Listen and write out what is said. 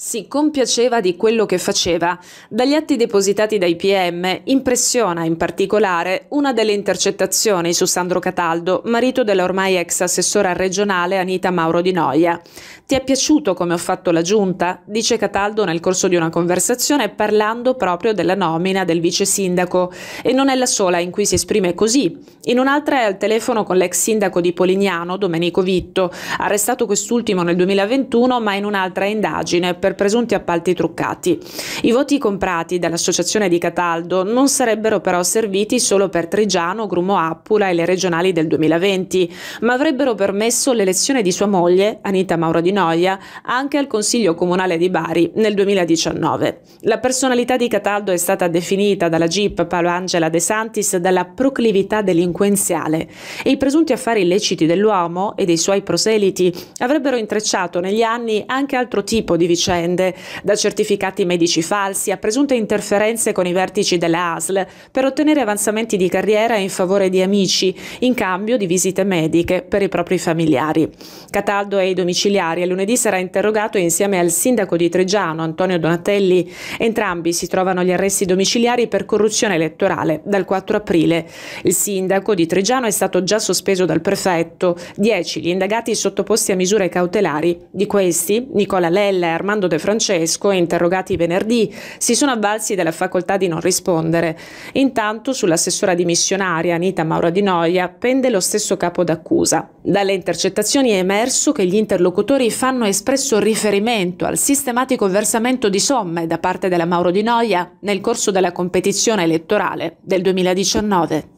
si compiaceva di quello che faceva. Dagli atti depositati dai PM impressiona in particolare una delle intercettazioni su Sandro Cataldo, marito della ormai ex assessora regionale Anita Mauro Di Noia. Ti è piaciuto come ho fatto la giunta? dice Cataldo nel corso di una conversazione parlando proprio della nomina del vice sindaco e non è la sola in cui si esprime così. In un'altra è al telefono con l'ex sindaco di Polignano, Domenico Vitto, arrestato quest'ultimo nel 2021 ma in un'altra indagine per per presunti appalti truccati. I voti comprati dall'associazione di Cataldo non sarebbero però serviti solo per Trigiano, Grumo Appula e le regionali del 2020, ma avrebbero permesso l'elezione di sua moglie, Anita Mauro Di Noia, anche al Consiglio Comunale di Bari nel 2019. La personalità di Cataldo è stata definita dalla GIP Paolo Angela De Santis dalla proclività delinquenziale e i presunti affari illeciti dell'uomo e dei suoi proseliti avrebbero intrecciato negli anni anche altro tipo di vicende vicende, da certificati medici falsi a presunte interferenze con i vertici della ASL per ottenere avanzamenti di carriera in favore di amici, in cambio di visite mediche per i propri familiari. Cataldo è ai domiciliari e lunedì sarà interrogato insieme al sindaco di Tregiano, Antonio Donatelli. Entrambi si trovano agli arresti domiciliari per corruzione elettorale dal 4 aprile. Il sindaco di Tregiano è stato già sospeso dal prefetto, Dieci gli indagati sottoposti a misure cautelari, di questi Nicola Lella e Armando De Francesco, interrogati venerdì, si sono avvalsi della facoltà di non rispondere. Intanto sull'assessora dimissionaria Anita Maura Di Noia pende lo stesso capo d'accusa. Dalle intercettazioni è emerso che gli interlocutori fanno espresso riferimento al sistematico versamento di somme da parte della Mauro Di Noia nel corso della competizione elettorale del 2019.